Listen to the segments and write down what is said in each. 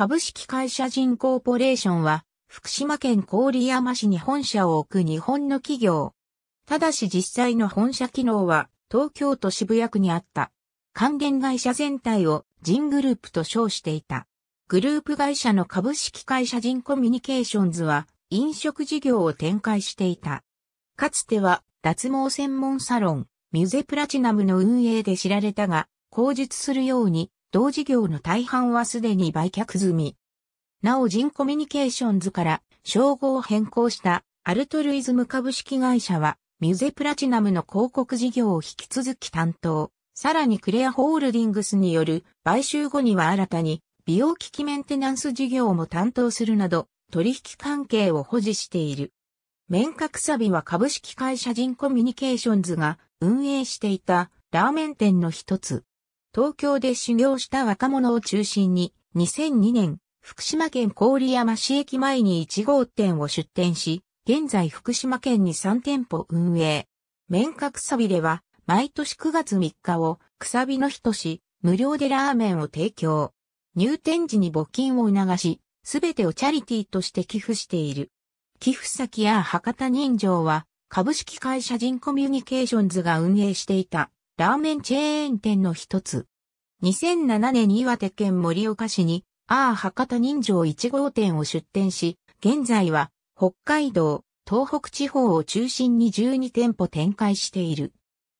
株式会社人コーポレーションは、福島県郡山市に本社を置く日本の企業。ただし実際の本社機能は、東京都渋谷区にあった。還元会社全体を人グループと称していた。グループ会社の株式会社人コミュニケーションズは、飲食事業を展開していた。かつては、脱毛専門サロン、ミュゼプラチナムの運営で知られたが、口述するように、同事業の大半はすでに売却済み。なお人コミュニケーションズから称号を変更したアルトルイズム株式会社はミュゼプラチナムの広告事業を引き続き担当。さらにクレアホールディングスによる買収後には新たに美容機器メンテナンス事業も担当するなど取引関係を保持している。面格サビは株式会社人コミュニケーションズが運営していたラーメン店の一つ。東京で修行した若者を中心に、2002年、福島県郡山市駅前に1号店を出店し、現在福島県に3店舗運営。面格さびでは、毎年9月3日を、くさびの日とし、無料でラーメンを提供。入店時に募金を促し、すべてをチャリティーとして寄付している。寄付先や博多人情は、株式会社人コミュニケーションズが運営していた。ラーメンチェーン店の一つ。2007年岩手県盛岡市に、ああ博多人情1号店を出店し、現在は北海道、東北地方を中心に12店舗展開している。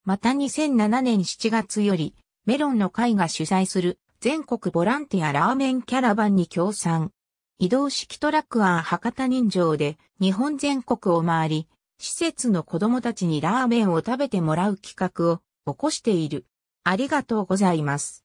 また2007年7月より、メロンの会が主催する全国ボランティアラーメンキャラバンに協賛。移動式トラックは博多人情で日本全国を回り、施設の子供たちにラーメンを食べてもらう企画を起こしている。ありがとうございます。